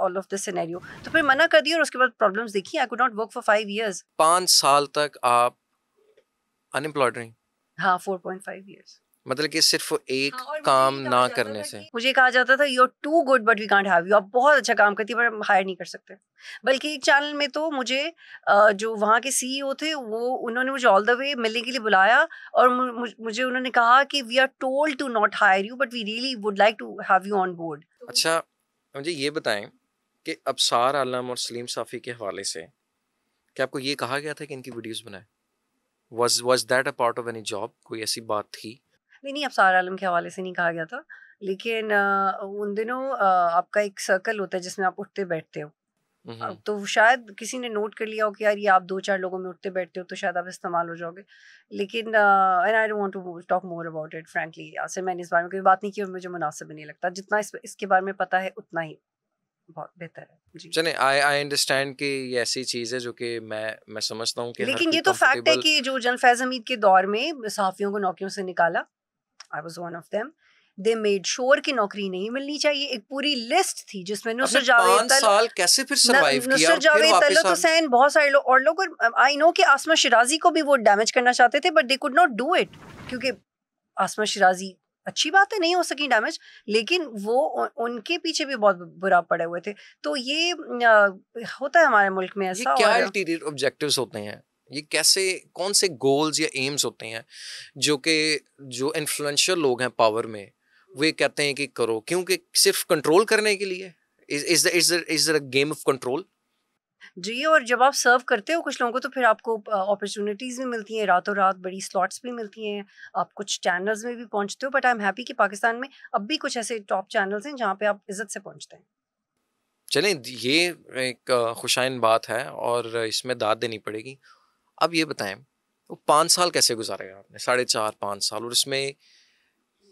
all of this scenario तो फिर मना कर दिया और उसके बाद प्रॉब्लम्स देखी I could not work for five years पाँच साल तक आप अनएम्प्लॉयड रही हाँ फोर पॉइंट फाइव ईयर्स मतलब कि सिर्फ एक हाँ, काम ना करने से मुझे कहा जाता था you are too good but we can't have you आप बहुत अच्छा काम करती पर हम हायर नहीं कर सकते बल्कि एक चैनल में तो मुझे जो वहाँ के सीईओ e थे वो उन्होंने मुझे ऑल द वे मिलने के लिए बुलाया और मुझे उन्होंने कहा कि we are told to not hire you but we really would like to have you on board अच्छा मुझे ये बताएं कि अबसार आलम और सलीम साफ़ी के हवाले से क्या आपको ये कहा गया था कि इनकी वीडियोज़ बनाए was was that a part of any job कोई ऐसी बात थी नहीं नहीं अब सारा आलम के हवाले से नहीं कहा गया था लेकिन उन दिनों आपका एक सर्कल होता है जिसमें आप उठते बैठते हो हम्म। तो शायद किसी ने नोट कर लिया हो कि यार ये आप दो चार लोगों में उठते बैठते हो तो शायद आप इस्तेमाल हो जाओगे लेकिन and I don't want to talk more about it frankly से मैंने इस बारे में कोई बात नहीं की और मुझे मुनासिब नहीं लगता जितना इस, इसके बारे में पता है उतना ही बहुत बेहतर है चले आई आई अंडरस्टैंड कि ये ऐसी चीज है जो कि मैं मैं समझता हूँ लेकिन ये तो फैक्ट है कि जो जनफैज हमीद के दौर में सहाफ़ियों को नौकरियों से निकाला I was one of them they made sure की नौकरी नहीं मिलनी चाहिए एक पूरी लिस्ट थी जिसमें नुसरत जावेद साल कैसे फिर सरवाइव किया नुसरत जावेद तलत तो हुसैन बहुत सारे लोग और लोग आई नो कि आसमा शिराजी को भी वो डैमेज करना चाहते थे but they could not do it क्योंकि आसमा शिराजी अच्छी बात है नहीं हो सकी डैमेज लेकिन वो उनके पीछे भी बहुत बुरा पड़े हुए थे तो ये होता है हमारे मुल्क में ऐसा क्या ऑब्जेक्टिव्स होते हैं ये कैसे कौन से गोल्स या एम्स होते हैं जो कि जो इन्फ्लुएंशियल लोग हैं पावर में वे कहते हैं कि करो क्योंकि सिर्फ कंट्रोल करने के लिए is is is a game of control जी और जब आप सर्व करते हो कुछ लोगों को तो फिर आपको अपॉर्चुनिटीज़ भी मिलती हैं रातों रात बड़ी स्लॉट्स भी मिलती हैं आप कुछ चैनल्स में भी पहुंचते हो बट आई एम हैप्पी कि पाकिस्तान में अब भी कुछ ऐसे टॉप चैनल्स हैं जहाँ पे आप इज्जत से पहुंचते हैं चलें ये एक खुशाइन बात है और इसमें दाद देनी पड़ेगी अब ये बताएं वो पाँच साल कैसे गुजारे आपने साढ़े चार पाँच साल और इसमें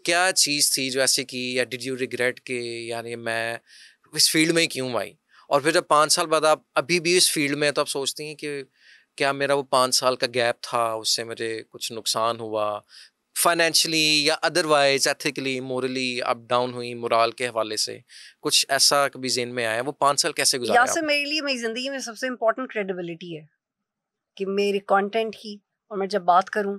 क्या चीज़ थी जो ऐसे की या डिड यू रिग्रेट के यानी मैं इस फील्ड में क्यों आई और फिर जब पाँच साल बाद आप अभी भी इस फील्ड में तो आप सोचती हैं कि क्या मेरा वो पाँच साल का गैप था उससे मुझे कुछ नुकसान हुआ फाइनेंशली या otherwise ethically morally up down हुई मुराल के हवाले से कुछ ऐसा कभी जेन में आया वो पाँच साल कैसे गुजारा या मेरे लिए मेरी ज़िंदगी में सबसे इम्पोर्टेंट क्रेडिबिलिटी है कि मेरे कंटेंट की और मैं जब बात करूं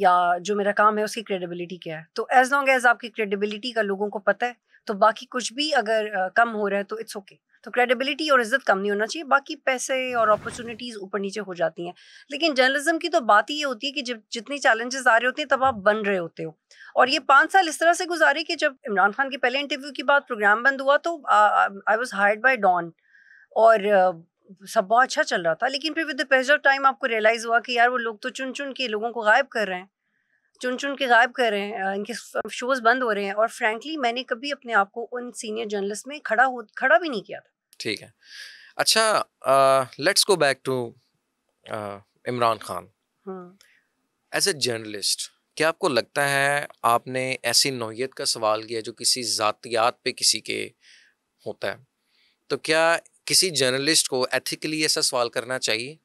या जो मेरा काम है उसकी क्रेडिबिलिटी क्या है तो एज लॉन्ग एज आपकी क्रेडिबिलिटी का लोगों को पता है तो बाकी कुछ भी अगर कम हो रहा है तो इट्स ओके तो क्रेडिबिलिटी और इज्जत कम नहीं होना चाहिए बाकी पैसे और अपॉर्चुनिटीज़ ऊपर नीचे हो जाती हैं लेकिन जर्नलिज्म की तो बात ही ये होती है कि जब जितने चैलेंजेस आ रहे होते हैं तब आप बन रहे होते हो और ये पाँच साल इस तरह से गुजारे कि जब इमरान खान के पहले इंटरव्यू के बाद प्रोग्राम बंद हुआ तो I was hired by Don और सब बहुत अच्छा चल रहा था लेकिन फिर with the page of time आपको रियलाइज़ हुआ कि यार वो लोग तो चुन चुन के लोगों को गायब कर रहे हैं चुन चुन के गायब कर रहे हैं इनके शोज़ बंद हो रहे हैं और फ्रेंकली मैंने कभी अपने आप को उन सीनियर जर्नलिस्ट में खड़ा हो खड़ा भी नहीं किया था ठीक है अच्छा let's go back to Imran Khan as a journalist क्या आपको लगता है आपने ऐसी नोयत का सवाल किया जो किसी ज़ातियात पे किसी के होता है तो क्या किसी जर्नलिस्ट को एथिकली ऐसा सवाल करना चाहिए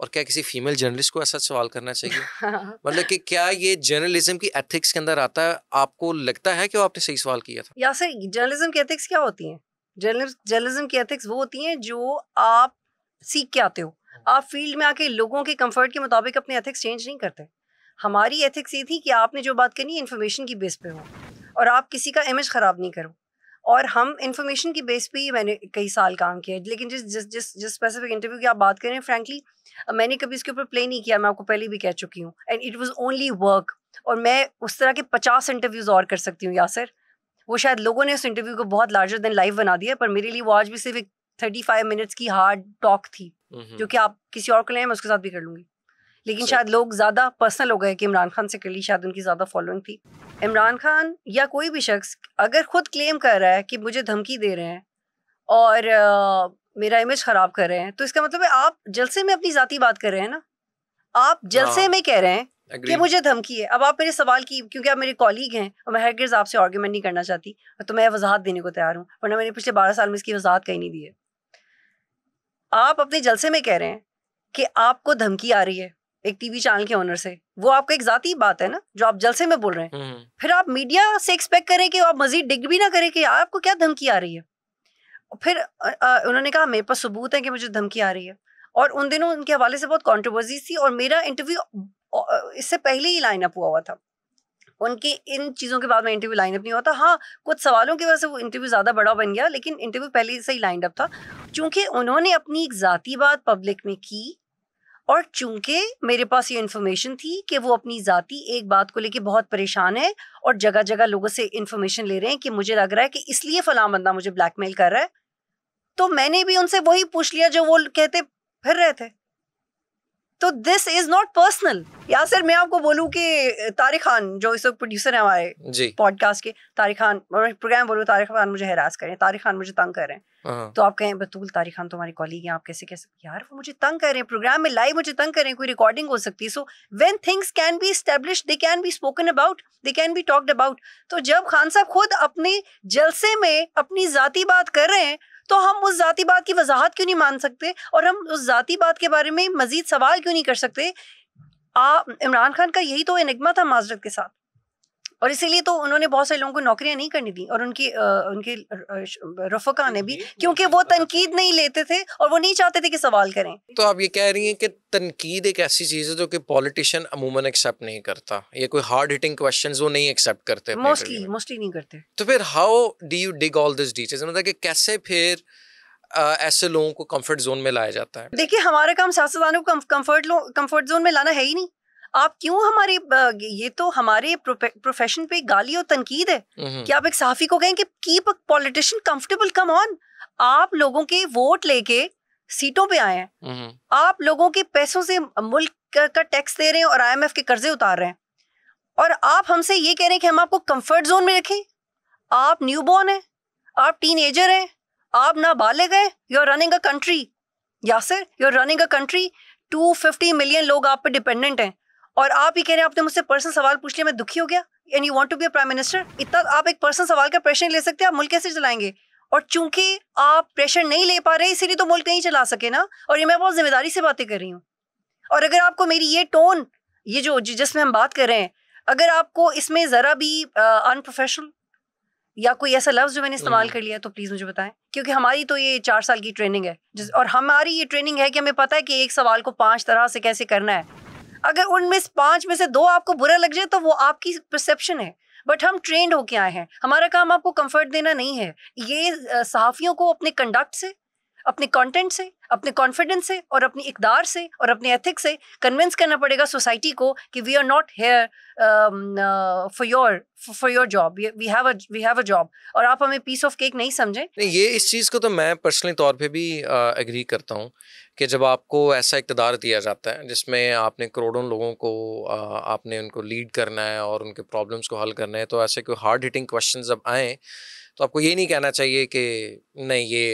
और क्या किसी फीमेल जर्नलिस्ट को ऐसा सवाल करना चाहिए <laughs> मतलब कि क्या ये जर्नलिज्म की एथिक्स के अंदर आता है आपको लगता है कि आपने सही सवाल किया था या सर जर्नलिज्म की एथिक्स क्या होती है जर्नलिज्म की एथिक्स वो होती है जो आप सीख के आते हो आप फील्ड में आके लोगों के कंफर्ट के मुताबिक अपने एथिक्स चेंज नहीं करते हमारी एथिक्स ये थी कि आपने जो बात करनी है इन्फॉर्मेशन की बेस पे हो और आप किसी का इमेज ख़राब नहीं करो और हम इंफॉर्मेशन की बेस पे ही मैंने कई साल काम किया लेकिन जिस जिस जिस जिस स्पेसिफिक इंटरव्यू की आप बात करें फ्रैंकली मैंने कभी इसके ऊपर प्ले नहीं किया मैं आपको पहले भी कह चुकी हूँ and it was only work और मैं उस तरह के पचास इंटरव्यूज और कर सकती हूँ यासर वो शायद लोगों ने उस इंटरव्यू को बहुत लार्जर देन लाइफ बना दिया पर मेरे लिए वो आज भी सिर्फ एक थर्टी फाइव मिनट्स की हार्ड टॉक थी हम्म, जो हम्म। कि आप किसी और को लें मैं उसके साथ भी कर लूँगी लेकिन शायद लोग ज़्यादा पर्सनल हो गए कि इमरान खान से कली शायद उनकी ज़्यादा फॉलोइंग थी इमरान खान या कोई भी शख्स अगर ख़ुद क्लेम कर रहा है कि मुझे धमकी दे रहे हैं और आ, मेरा इमेज ख़राब कर रहे हैं तो इसका मतलब है आप जलसे में अपनी ज़ाती बात कर रहे हैं ना आप जलसे हाँ। में कह रहे हैं कि मुझे धमकी है अब आप मेरे सवाल की क्योंकि आप मेरे कॉलीग हैं और मैं गिर्ज़ आपसे आर्ग्यूमेंट नहीं करना चाहती तो मैं वजाहत देने को तैयार हूँ वरना मैंने पिछले बारह साल में इसकी वजाहत कहीं नहीं दी है आप अपने जलसे में कह रहे हैं कि आपको धमकी आ रही है एक टीवी चैनल के ओनर से वो आपका एक जाती बात है ना जो आप जलसे में बोल रहे हैं हम्म। फिर आप मीडिया से एक्सपेक्ट करें कि आप मजीद डिग भी ना करें कि यार आपको क्या धमकी आ रही है फिर उन्होंने कहा मेरे पास सबूत है कि मुझे धमकी आ रही है और उन दिनों उनके हवाले से बहुत कंट्रोवर्सी थी और मेरा इंटरव्यू इससे पहले ही लाइन अप हुआ हुआ था उनके इन चीज़ों के बाद में इंटरव्यू लाइन अप नहीं हुआ था हाँ कुछ सवालों की वजह से वो इंटरव्यू ज़्यादा बड़ा बन गया लेकिन इंटरव्यू पहले से ही लाइन अप था क्योंकि उन्होंने अपनी एक ज़ाती बात पब्लिक में की और चूंकि मेरे पास ये इन्फॉर्मेशन थी कि वो अपनी जाति एक बात को लेके बहुत परेशान है और जगह जगह लोगों से इन्फॉर्मेशन ले रहे हैं कि मुझे लग रहा है कि इसलिए फलां बंदा मुझे ब्लैकमेल कर रहा है तो मैंने भी उनसे वही पूछ लिया जो वो कहते फिर रहे थे तो दिस इज नॉट पर्सनल या सर मैं आपको बोलूं कि तारिक खान जो इस वक्त प्रोड्यूसर है हमारे पॉडकास्ट के तारिक खान प्रोग्राम बोलो तारिक खान मुझे हैरास हैं तारिक खान मुझे तंग कर रहे हैं हाँ। तो आप कहें बतूल तारिक खान तो हमारे कॉलीग हैं आप कैसे कैसे यार वो मुझे तंग कर रहे हैं प्रोग्राम में लाइव मुझे तंग कर रहे हैं कोई रिकॉर्डिंग हो सकती है so when things can be establish they can be spoken about they can be talked about तो जब खान साहब खुद अपने जलसे में अपनी जाती बात कर रहे हैं तो हम उस ज़ाती बात की वजाहत क्यों नहीं मान सकते और हम उस ज़ाती बात के बारे में मज़ीद सवाल क्यों नहीं कर सकते आ इमरान खान का यही तो इनगमा था माजरत के साथ और इसीलिए तो उन्होंने बहुत सारे लोगों को नौकरियां नहीं करनी दी और उनकी आ, उनके रफका ने भी क्योंकि वो तनकीद नहीं लेते थे और वो नहीं चाहते थे कि सवाल करें तो आप ये कह रही हैं कि तनकीद एक ऐसी चीज़ है जो कि पॉलिटिशियन अमूमन एक्सेप्ट नहीं करता ये कोई हार्ड हिटिंग क्वेश्चन वो नहीं एक्सेप्ट करते मोस्टली मोस्टली नहीं करते तो फिर how did you dig all this details मतलब कि कैसे फिर ऐसे लोगों को कंफर्ट जोन में लाया जाता है देखिए हमारा काम सियासतदानों को कंफर्ट कंफर्ट जोन में लाना है ही नहीं आप क्यों हमारे ये तो हमारे प्रोफेशन पे गाली और तनकीद है हम्म, हम्म। कि आप एक सहाफ़ी को कहें कि keep a politician comfortable come on आप लोगों के वोट लेके सीटों पे आए हैं हम्म, आप लोगों के पैसों से मुल्क का टैक्स दे रहे हैं और आईएमएफ के कर्जे उतार रहे हैं और आप हमसे ये कह रहे हैं कि हम आपको कंफर्ट जोन में रखें आप न्यू बॉर्न है आप टीन एजर हैं आप नाबालिग गए you are running a country Yasir you are running a country two fifty million लोग आप पे डिपेंडेंट हैं और आप ही कह रहे हैं आपने मुझसे पर्सनल सवाल पूछ लिया मैं दुखी हो गया and you want to be a prime minister इतना आप एक पर्सनल सवाल का प्रेशर ले सकते हैं आप मुल्क कैसे चलाएंगे और चूंकि आप प्रेशर नहीं ले पा रहे इसीलिए तो मुल्क नहीं चला सके ना और ये मैं बहुत जिम्मेदारी से बातें कर रही हूँ और अगर आपको मेरी ये टोन ये जो जिसमें हम बात कर रहे हैं अगर आपको इसमें ज़रा भी अनप्रोफेशनल या कोई ऐसा लफ्ज़ जो मैंने इस्तेमाल हम्म। कर लिया तो प्लीज़ मुझे बताएं क्योंकि हमारी तो ये चार साल की ट्रेनिंग है और हमारी ये ट्रेनिंग है कि हमें पता है कि एक सवाल को पांच तरह से कैसे करना है अगर उनमें पांच में से दो आपको बुरा लग जाए तो वो आपकी परसेप्शन है बट हम ट्रेंड होके आए हैं हमारा काम आपको कंफर्ट देना नहीं है ये सहाफ़ियों को अपने कंडक्ट से अपने कंटेंट से अपने कॉन्फिडेंस से और अपनी इकदार से और अपने एथिक्स से कन्विंस करना पड़ेगा सोसाइटी को कि we are not here for your for your job we have we have a job और आप हमें पीस ऑफ केक नहीं समझें ये इस चीज़ को तो मैं पर्सनली तौर पे भी एग्री uh, करता हूँ कि जब आपको ऐसा इकतदार दिया जाता है जिसमें आपने करोड़ों लोगों को uh, आपने उनको लीड करना है और उनके प्रॉब्लम्स को हल करना है तो ऐसे कोई हार्ड हिटिंग क्वेश्चन जब आएँ तो आपको ये नहीं कहना चाहिए कि नहीं ये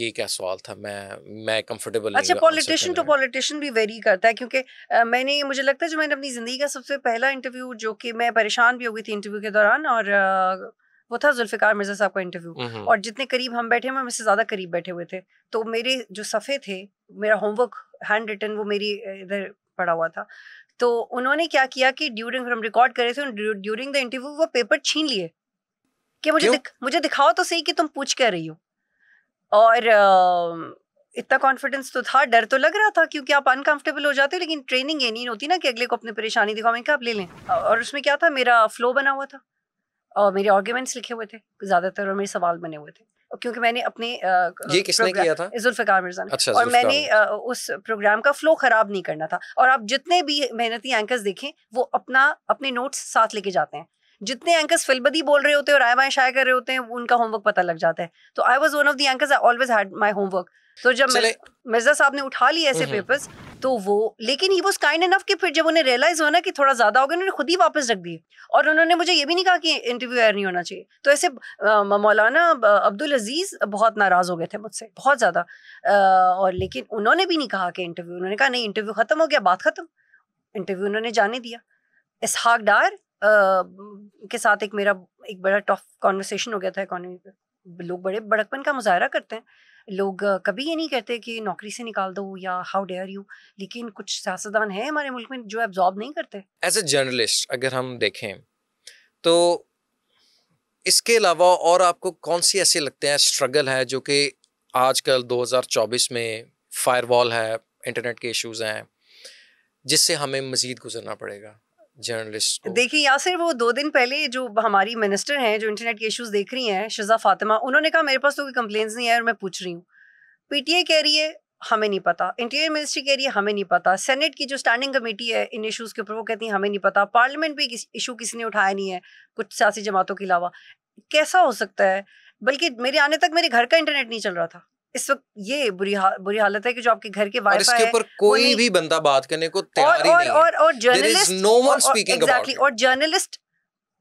ये क्या सवाल था मैं मैं कंफर्टेबल अच्छा पॉलिटिशियन टू पॉलिटिशियन भी वेरी करता है क्योंकि मैंने मुझे लगता है जो मैंने अपनी ज़िंदगी का सबसे पहला इंटरव्यू जो कि मैं परेशान भी हो गई थी इंटरव्यू के दौरान और वो था जुल्फ़िकार मिर्ज़ा साहब का इंटरव्यू और जितने करीब हम बैठे हैं मुझसे ज़्यादा करीब बैठे हुए थे तो मेरे जो सफ़े थे मेरा होमवर्क हैंड रिटर्न वो मेरी इधर पड़ा हुआ था तो उन्होंने क्या किया कि ड्यूरिंग हम रिकॉर्ड कर रहे थे ड्यूरिंग द इंटरव्यू वो पेपर छीन लिए कि मुझे दिख, मुझे दिखाओ तो सही कि तुम पूछ क्या रही हो और uh, इतना कॉन्फिडेंस तो था डर तो लग रहा था क्योंकि आप अनकंफर्टेबल हो जाते हो लेकिन ट्रेनिंग ये नहीं होती ना कि अगले को अपनी परेशानी दिखाओ मैं क्या आप ले लें और उसमें क्या था मेरा फ्लो बना हुआ था और मेरे आर्ग्यूमेंट्स लिखे हुए थे ज़्यादातर और मेरे सवाल बने हुए थे क्योंकि मैंने अपने ये किसने किया था जुल्फिकार मिर्जा ने अच्छा, और मैंने आ, उस प्रोग्राम का फ्लो खराब नहीं करना था और आप जितने भी मेहनती एंकर्स देखें वो अपना अपने नोट्स साथ लेके जाते हैं जितने एंकर्स फिलबदी बोल रहे होते हैं और आए बाएं शायर कर रहे होते हैं उनका होमवर्क पता लग जाता है तो I was one of the anchors I always had my homework तो जब मिर्जा साहब ने उठा लिए ऐसे पेपर्स तो वो लेकिन ही वो काइंड एनफ कि फिर जब उन्हें रियलाइज हुआ ना कि थोड़ा ज्यादा हो गया उन्होंने खुद ही वापस रख दिए और उन्होंने मुझे ये भी नहीं कहा कि इंटरव्यू एयर नहीं होना चाहिए तो ऐसे मौलाना अब्दुल अजीज बहुत नाराज हो गए थे मुझसे बहुत ज्यादा और लेकिन उन्होंने भी नहीं कहा कि इंटरव्यू उन्होंने कहा नहीं इंटरव्यू खत्म हो गया बात खत्म इंटरव्यू उन्होंने जाने दिया इसहाक डार के साथ एक मेरा एक बड़ा टफ कॉन्वर्सेशन हो गया था इकॉनमी पर लोग बड़े बड़कपन का मुजाहरा करते हैं लोग कभी ये नहीं कहते कि नौकरी से निकाल दो या हाउ डेयर यू लेकिन कुछ सियासतदान हैं हमारे मुल्क में जो एब्जॉर्ब नहीं करते एज ए जर्नलिस्ट अगर हम देखें तो इसके अलावा और आपको कौन सी ऐसे लगते हैं स्ट्रगल है जो कि आजकल 2024 में फायरवॉल है इंटरनेट के इश्यूज हैं जिससे हमें मज़ीद गुजरना पड़ेगा जर्नलिस्ट देखिए या सिर्फ वो दो दिन पहले जो हमारी मिनिस्टर हैं जो इंटरनेट के इश्यूज देख रही हैं शिजा फातिमा उन्होंने कहा मेरे पास तो कोई कंप्लेन नहीं है और मैं पूछ रही हूँ पीटीए कह रही है हमें नहीं पता इंटीरियर मिनिस्ट्री कह रही है हमें नहीं पता सेनेट की जो स्टैंडिंग कमेटी है इन इश्यूज के ऊपर वो कहती है हमें नहीं पता पार्लियामेंट भी किस इशू किसी ने उठाया नहीं है कुछ सियासी जमातों के अलावा कैसा हो सकता है बल्कि मेरे आने तक मेरे घर का इंटरनेट नहीं चल रहा था इस वक्त ये बुरी हा, बुरी हालत है कि जो आपके घर के वाईफाई इसके ऊपर कोई भी बंदा बात करने को तैयार नहीं और और journalist no one speaking exactly और जर्नलिस्ट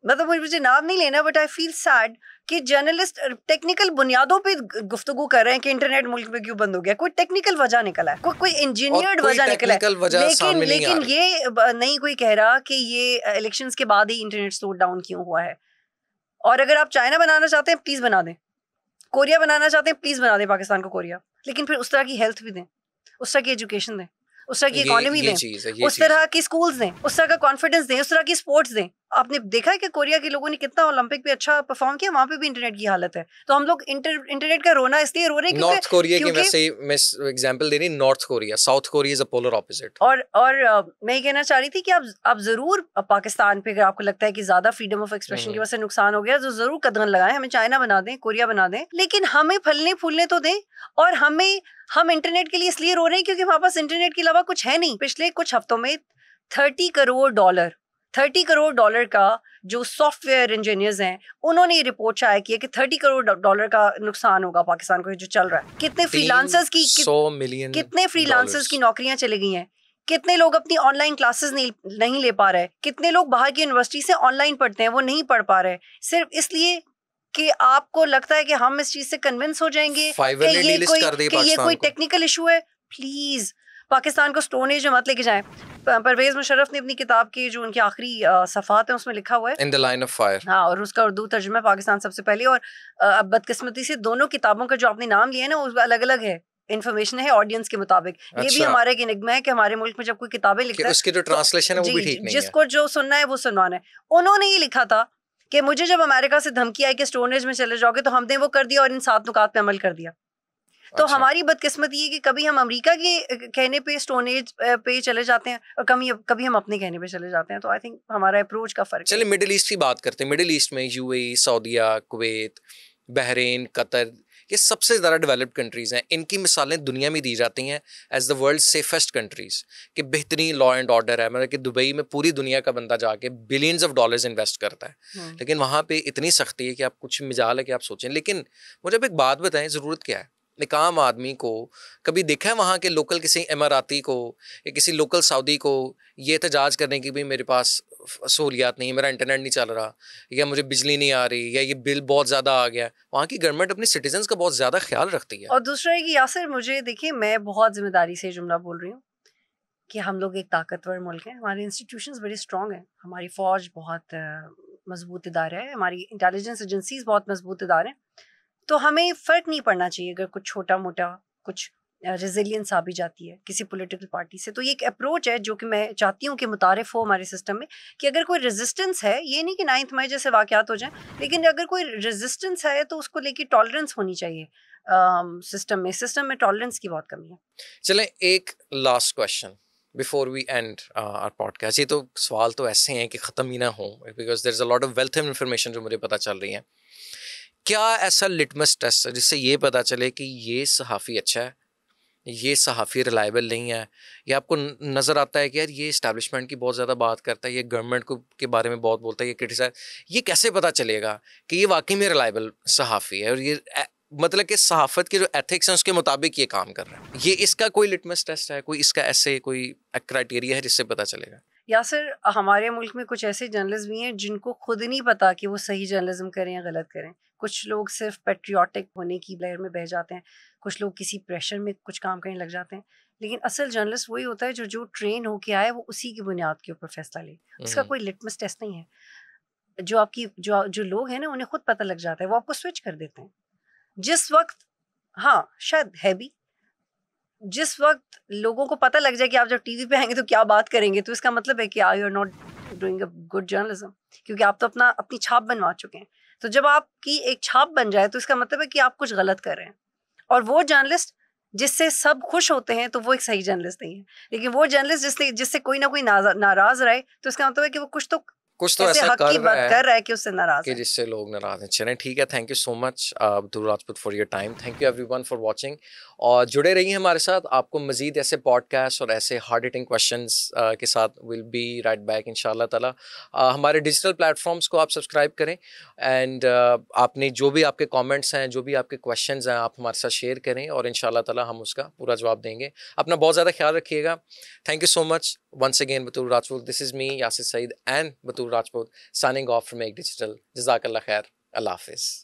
मतलब मुझे नाम नहीं लेना बट आई फील सैड कि जर्नलिस्ट टेक्निकल बुनियादों पे गुफ्तु कर रहे हैं कि इंटरनेट मुल्क में क्यों बंद हो गया कोई टेक्निकल वजह निकला है को, कोई इंजीनियर्ड वजह निकला है लेकिन लेकिन ये नहीं कोई कह रहा कि ये इलेक्शंस के बाद ही इंटरनेट स्लो डाउन क्यों हुआ है और अगर आप चाइना बनाना चाहते हैं प्लीज बना दें कोरिया बनाना चाहते हैं प्लीज बना दें पाकिस्तान को कोरिया लेकिन फिर उस तरह की हेल्थ भी दें उस तरह की एजुकेशन दें उस तरह की इकोनॉमी दें उस तरह की स्कूल्स दें उस तरह का कॉन्फिडेंस दें उस तरह की स्पोर्ट्स दें आपने देखा है कि कोरिया के लोगों ने कितना ओलंपिक पे अच्छा परफॉर्म किया वहाँ पे भी इंटरनेट की हालत है तो हम लोग इंटर, इंटरनेट का रोना इसलिए रो रहे हैं नॉर्थ कोरिया की वैसे मैं एग्जांपल दे रही North Korea South Korea is a polar opposite और और मैं ये कहना चाह रही थी कि आप आप जरूर पाकिस्तान पे अगर आपको लगता है कि ज्यादा फ्रीडम ऑफ एक्सप्रेशन की हम्म। वजह से नुकसान हो गया तो जरूर कदम लगाए हमें चाइना बना दें कोरिया बना दें लेकिन हमें फलने फूलने तो दें और हमें हम इंटरनेट के लिए इसलिए रो रहे हैं क्योंकि हमारे पास इंटरनेट के अलावा कुछ है नहीं पिछले कुछ हफ्तों में thirty crore dollar thirty crore dollar का जो सॉफ्टवेयर इंजीनियर्स हैं उन्होंने ये रिपोर्ट शायद किया कि थर्टी करोड़ डॉलर का नुकसान होगा पाकिस्तान को जो चल रहा है कितने फ्रीलांसर्स की सौ मिलियन कितने फ्रीलांसर्स की नौकरियां चली गई हैं कितने लोग अपनी ऑनलाइन क्लासेस नहीं नहीं ले पा रहे कितने लोग बाहर की यूनिवर्सिटी से ऑनलाइन पढ़ते हैं वो नहीं पढ़ पा रहे सिर्फ इसलिए कि आपको लगता है कि हम इस चीज से कन्विंस हो जाएंगे कि ये कोई कि ये कोई टेक्निकल इशू है प्लीज पाकिस्तान को स्टोन एज में मत लेके जाएं परवेज मुशरफ ने अपनी किताब की जो उनकी आखिरी सफ़ात है उसमें लिखा हुआ है in the line of fire हाँ और उसका उर्दू तर्जुमा पाकिस्तान सबसे पहले और अब बदकिस्मती से दोनों किताबों का जो आपने नाम लिया है ना अलग अलग है इन्फॉर्मेशन है ऑडियंस के मुताबिक अच्छा। ये भी अच्छा। हमारे एक निगम है कि हमारे मुल्क में जब कोई किताबें लिखता है उसकी जो ट्रांसलेशन तो है वो भी ठीक नहीं जिसको जो सुनना है वो सुनवाना है उन्होंने ये लिखा था कि मुझे जब अमेरिका से धमकी आई कि स्टोरेज में चले जाओगे तो हमने वो कर दिया और इन सात नुकात पे अमल कर दिया तो अच्छा। हमारी बदकिस्मती है कि कभी हम अमेरिका के कहने पे स्टोन एज पे चले जाते हैं और कभी कभी हम अपने कहने पे चले जाते हैं तो आई थिंक हमारा अप्रोच का फर्क चलिए मिडिल ईस्ट की बात करते हैं मिडिल ईस्ट में यूएई सऊदीया कुवैत बहरीन कतर ये सबसे ज़्यादा डेवलप्ड कंट्रीज़ हैं इनकी मिसालें दुनिया में दी जाती हैं as the world safest countries कि बेहतरीन लॉ एंड ऑर्डर है मतलब कि दुबई में पूरी दुनिया का बंदा जाके बिलियंस ऑफ डॉलर्स इन्वेस्ट करता है हम्म। लेकिन वहाँ पे इतनी सख्ती है कि आप कुछ मिजाल है कि आप सोचें लेकिन मुझे अब एक बात बताएं ज़रूरत क्या है एक आम आदमी को कभी देखा है वहाँ के लोकल किसी इमाराती को या किसी लोकल सऊदी को ये एहतजाज करने की भी मेरे पास सहूलियात नहीं है मेरा इंटरनेट नहीं चल रहा या मुझे बिजली नहीं आ रही या ये बिल बहुत ज़्यादा आ गया वहाँ की गवर्नमेंट अपने सिटीजन का बहुत ज़्यादा ख्याल रखती है और दूसरा है कि यासर मुझे देखिए मैं बहुत जिम्मेदारी से जुमला बोल रही हूँ कि हम लोग एक ताकतवर मुल्क हैं हमारे इंस्टीट्यूशन बड़े स्ट्रॉग हैं हमारी फ़ौज बहुत मजबूत इदारे हैं हमारी इंटेलिजेंस एजेंसीज बहुत मजबूत इदारे हैं तो हमें फ़र्क नहीं पड़ना चाहिए अगर कुछ छोटा मोटा कुछ रेजिलियंस आ भी जाती है किसी पॉलिटिकल पार्टी से तो ये एक अप्रोच है जो कि मैं चाहती हूँ कि मुतारफ हो हमारे सिस्टम में कि अगर कोई रेजिस्टेंस है ये नहीं कि नाइन्थ मई जैसे वाक़ात हो जाएं लेकिन अगर कोई रेजिस्टेंस है तो उसको लेके टॉलरेंस होनी चाहिए सिस्टम में सिस्टम में टॉलरेंस की बहुत कमी है चलें एक last question before we end our podcast ये तो सवाल तो ऐसे हैं कि ख़त्म ही ना हो because there is a lot of wealth of information जो मुझे पता चल रही है क्या ऐसा लिटमस टेस्ट है जिससे ये पता चले कि ये सहाफ़ी अच्छा है ये सहाफ़ी रिलायबल नहीं है या आपको नज़र आता है कि यार ये इस्टेब्लिशमेंट की बहुत ज़्यादा बात करता है ये गवर्नमेंट को के बारे में बहुत बोलता है ये क्रिटिसाइज ये कैसे पता चलेगा कि ये वाकई में रिलायबल सहाफ़ी है और ये मतलब कि सहाफ़त के जो एथिक्स हैं उसके मुताबिक ये काम कर रहा है ये इसका कोई लिटमस टेस्ट है कोई इसका ऐसे कोई क्राइटेरिया है जिससे पता चलेगा या सर हमारे मुल्क में कुछ ऐसे जर्नलिस्ट भी हैं जिनको खुद नहीं पता कि वो सही जर्नलिज्म करें या गलत करें कुछ लोग सिर्फ पेट्रियाटिक होने की लहर में बह जाते हैं कुछ लोग किसी प्रेशर में कुछ काम करने लग जाते हैं लेकिन असल जर्नलिस्ट वही होता है जो जो ट्रेन होके आए वो उसी की बुनियाद के ऊपर फैसला ले उसका हम्म। कोई लिटमस टेस्ट नहीं है जो आपकी जो जो लोग हैं ना उन्हें खुद पता लग जाता है वो आपको स्विच कर देते हैं जिस वक्त हाँ शायद है भी जिस वक्त लोगों को पता लग जाए कि आप जब टीवी पे आएंगे तो क्या बात करेंगे तो इसका मतलब है कि I are not doing a good journalism क्योंकि आप तो अपना अपनी छाप बनवा चुके हैं तो जब आपकी एक छाप बन जाए तो इसका मतलब है कि आप कुछ गलत कर रहे हैं और वो जर्नलिस्ट जिससे सब खुश होते हैं तो वो एक सही जर्नलिस्ट नहीं है लेकिन वो जर्नलिस्ट जिससे जिससे कोई ना कोई नाराज रहे तो इसका मतलब है कि वो कुछ तो कुछ तो ऐसा कर रहा, है, कर रहा है कि उससे नाराज कि जिससे लोग नाराज हैं चलें ठीक है thank you so much Abdul Rajput for your time thank you everyone for watching और जुड़े रहिए हमारे साथ आपको मजीद ऐसे पॉडकास्ट और ऐसे हार्ड हिटिंग क्वेश्चन के साथ will be right back in ताला uh, हमारे डिजिटल प्लेटफॉर्म्स को आप सब्सक्राइब करें एंड uh, आपने जो भी आपके कॉमेंट्स हैं जो भी आपके क्वेश्चन हैं आप हमारे साथ शेयर करें और इन ताला हम उसका पूरा जवाब देंगे अपना बहुत ज़्यादा ख्याल रखिएगा thank you so much Once again, Batul Rajput, this is me, Yasir Saeed and Batul Rajput signing off from Make Digital. Jazakallah khair. Allah Hafiz.